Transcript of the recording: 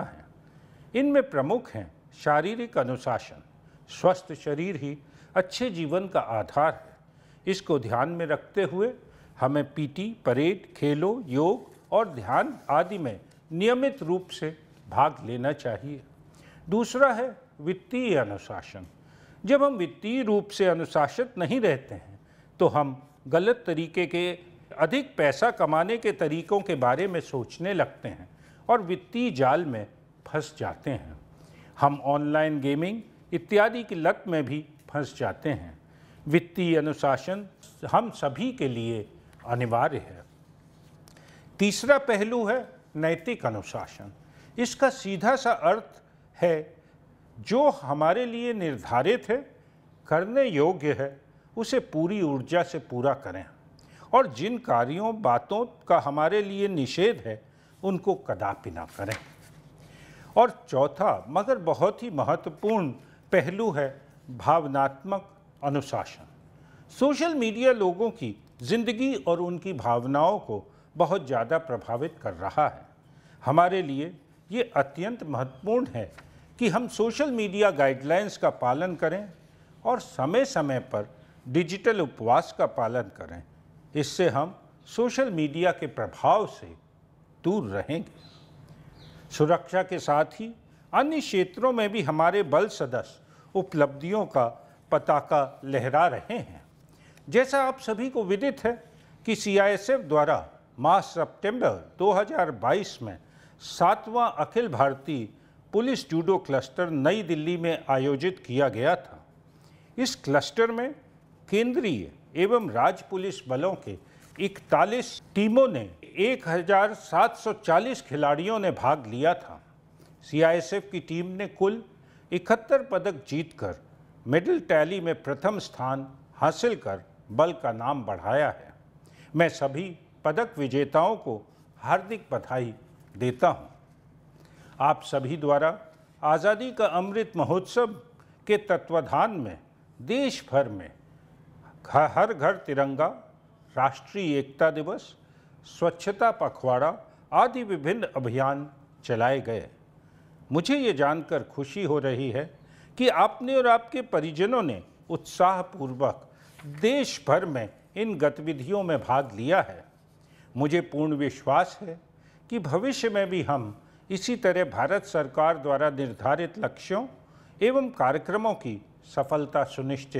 है इनमें प्रमुख हैं शारीरिक अनुशासन स्वस्थ शरीर ही अच्छे जीवन का आधार है इसको ध्यान में रखते हुए हमें पीटी परेड खेलों योग और ध्यान आदि में नियमित रूप से भाग लेना चाहिए दूसरा है वित्तीय अनुशासन जब हम वित्तीय रूप से अनुशासित नहीं रहते हैं तो हम गलत तरीके के अधिक पैसा कमाने के तरीकों के बारे में सोचने लगते हैं और वित्तीय जाल में फंस जाते हैं हम ऑनलाइन गेमिंग इत्यादि की लत में भी फंस जाते हैं वित्तीय अनुशासन हम सभी के लिए अनिवार्य है तीसरा पहलू है नैतिक अनुशासन इसका सीधा सा अर्थ है जो हमारे लिए निर्धारित है करने योग्य है उसे पूरी ऊर्जा से पूरा करें और जिन कार्यों बातों का हमारे लिए निषेध है उनको कदापि ना करें और चौथा मगर बहुत ही महत्वपूर्ण पहलू है भावनात्मक अनुशासन सोशल मीडिया लोगों की ज़िंदगी और उनकी भावनाओं को बहुत ज़्यादा प्रभावित कर रहा है हमारे लिए ये अत्यंत महत्वपूर्ण है कि हम सोशल मीडिया गाइडलाइंस का पालन करें और समय समय पर डिजिटल उपवास का पालन करें इससे हम सोशल मीडिया के प्रभाव से दूर रहेंगे सुरक्षा के साथ ही अन्य क्षेत्रों में भी हमारे बल सदस्य उपलब्धियों का पताका लहरा रहे हैं जैसा आप सभी को विदित है कि सीआईएसएफ द्वारा मार्च सितंबर 2022 में सातवां अखिल भारतीय पुलिस जूडो क्लस्टर नई दिल्ली में आयोजित किया गया था इस क्लस्टर में केंद्रीय एवं राज्य पुलिस बलों के इकतालीस टीमों ने 1740 खिलाड़ियों ने भाग लिया था सीआईएसएफ की टीम ने कुल इकहत्तर पदक जीतकर मेडल टैली में प्रथम स्थान हासिल कर बल का नाम बढ़ाया है मैं सभी पदक विजेताओं को हार्दिक बधाई देता हूँ आप सभी द्वारा आज़ादी का अमृत महोत्सव के तत्वाधान में देश भर में हर घर तिरंगा राष्ट्रीय एकता दिवस स्वच्छता पखवाड़ा आदि विभिन्न अभियान चलाए गए मुझे ये जानकर खुशी हो रही है कि आपने और आपके परिजनों ने उत्साहपूर्वक देश भर में इन गतिविधियों में भाग लिया है मुझे पूर्ण विश्वास है कि भविष्य में भी हम इसी तरह भारत सरकार द्वारा निर्धारित लक्ष्यों एवं कार्यक्रमों की सफलता सुनिश्चित